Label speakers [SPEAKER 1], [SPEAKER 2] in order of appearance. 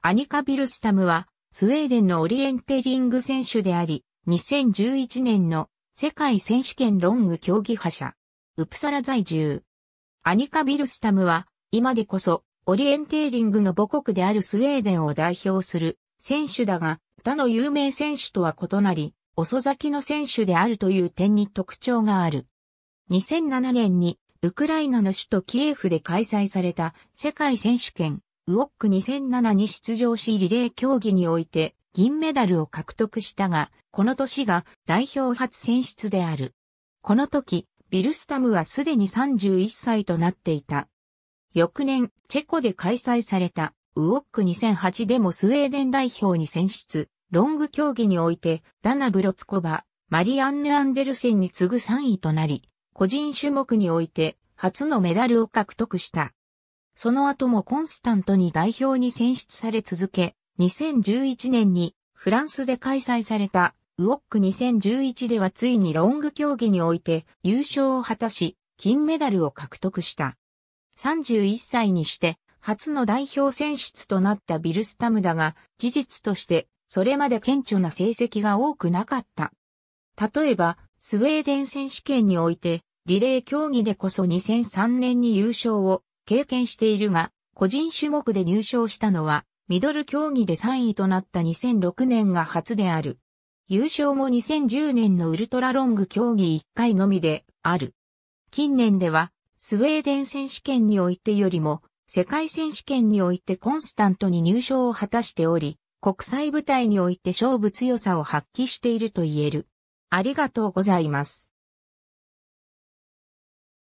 [SPEAKER 1] アニカ・ビルスタムは、スウェーデンのオリエンテリング選手であり、2011年の世界選手権ロング競技覇者、ウプサラ在住。アニカ・ビルスタムは、今でこそ、オリエンテーリングの母国であるスウェーデンを代表する選手だが、他の有名選手とは異なり、遅咲きの選手であるという点に特徴がある。2007年に、ウクライナの首都キエフで開催された世界選手権ウォック2007に出場しリレー競技において銀メダルを獲得したが、この年が代表初選出である。この時、ビルスタムはすでに31歳となっていた。翌年、チェコで開催されたウォック2008でもスウェーデン代表に選出、ロング競技においてダナ・ブロツコバ、マリアンヌ・アンデルセンに次ぐ3位となり、個人種目において初のメダルを獲得した。その後もコンスタントに代表に選出され続け、2011年にフランスで開催されたウォック2011ではついにロング競技において優勝を果たし、金メダルを獲得した。31歳にして初の代表選出となったビルスタムだが、事実としてそれまで顕著な成績が多くなかった。例えば、スウェーデン選手権において、リレー競技でこそ2003年に優勝を経験しているが、個人種目で入賞したのは、ミドル競技で3位となった2006年が初である。優勝も2010年のウルトラロング競技1回のみである。近年では、スウェーデン選手権においてよりも、世界選手権においてコンスタントに入賞を果たしており、国際舞台において勝負強さを発揮していると言える。ありがとうございます。